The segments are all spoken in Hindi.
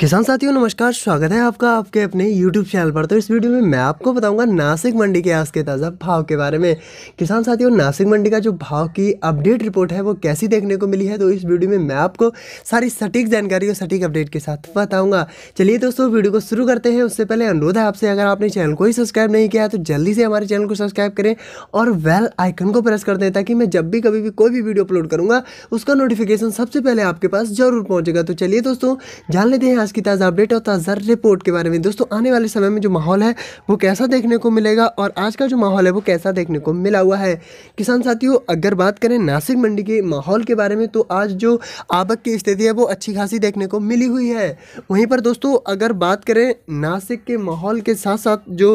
किसान साथियों नमस्कार स्वागत है आपका आपके अपने YouTube चैनल पर तो इस वीडियो में मैं आपको बताऊंगा नासिक मंडी के आज के ताज़ा भाव के बारे में किसान साथियों नासिक मंडी का जो भाव की अपडेट रिपोर्ट है वो कैसी देखने को मिली है तो इस वीडियो में मैं आपको सारी सटीक जानकारी और सटीक अपडेट के साथ बताऊँगा चलिए दोस्तों वीडियो को शुरू करते हैं उससे पहले अनुरोध है आपसे अगर आपने चैनल को ही सब्सक्राइब नहीं किया है तो जल्दी से हमारे चैनल को सब्सक्राइब करें और वेल आइकन को प्रेस कर दें ताकि मैं जब भी कभी भी कोई भी वीडियो अपलोड करूँगा उसका नोटिफिकेशन सबसे पहले आपके पास जरूर पहुँचेगा तो चलिए दोस्तों जान लेते हैं आज की ताज़ा अपडेट और ताज़ा रिपोर्ट के बारे में दोस्तों आने वाले समय में जो माहौल है वो कैसा देखने को मिलेगा और आज का जो माहौल है वो कैसा देखने को मिला हुआ है किसान साथियों अगर बात करें नासिक मंडी के माहौल के बारे में तो आज जो आवक की स्थिति है वो अच्छी खासी देखने को मिली हुई है वहीं पर दोस्तों अगर बात करें नासिक के माहौल के साथ साथ जो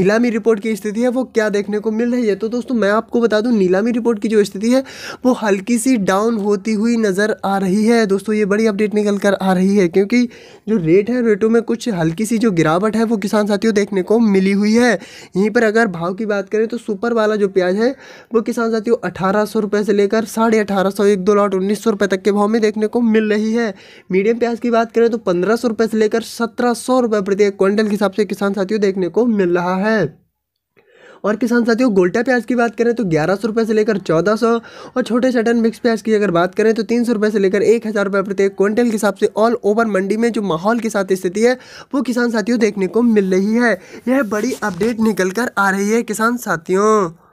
नीलामी रिपोर्ट की स्थिति है वो क्या देखने को मिल रही है तो दोस्तों मैं आपको बता दूँ नीलामी रिपोर्ट की जो स्थिति है वो हल्की सी डाउन होती हुई नज़र आ रही है दोस्तों ये बड़ी अपडेट निकल कर आ रही है क्योंकि जो रेट है रेटों में कुछ हल्की सी जो गिरावट है वो किसान साथियों देखने को मिली हुई है यहीं पर अगर भाव की बात करें तो सुपर वाला जो प्याज है वो किसान साथियों अठारह सौ रुपये से लेकर साढ़े अठारह सौ एक दो लॉट उन्नीस सौ रुपये तक के भाव में देखने को मिल रही है मीडियम प्याज की बात करें तो पंद्रह सौ रुपये से लेकर सत्रह सौ रुपये प्रति क्विंटल के हिसाब से किसान साथियों देखने को मिल रहा है और किसान साथियों गोल्टा प्याज की बात करें तो ग्यारह सौ रुपये से लेकर चौदह सौ और छोटे सटन मिक्स प्याज की अगर बात करें तो तीन सौ रुपये से लेकर एक हज़ार रुपये प्रत्येक क्विंटल के हिसाब से ऑल ओवर मंडी में जो माहौल के साथ स्थिति है वो किसान साथियों देखने को मिल रही है यह बड़ी अपडेट निकल कर आ रही है किसान साथियों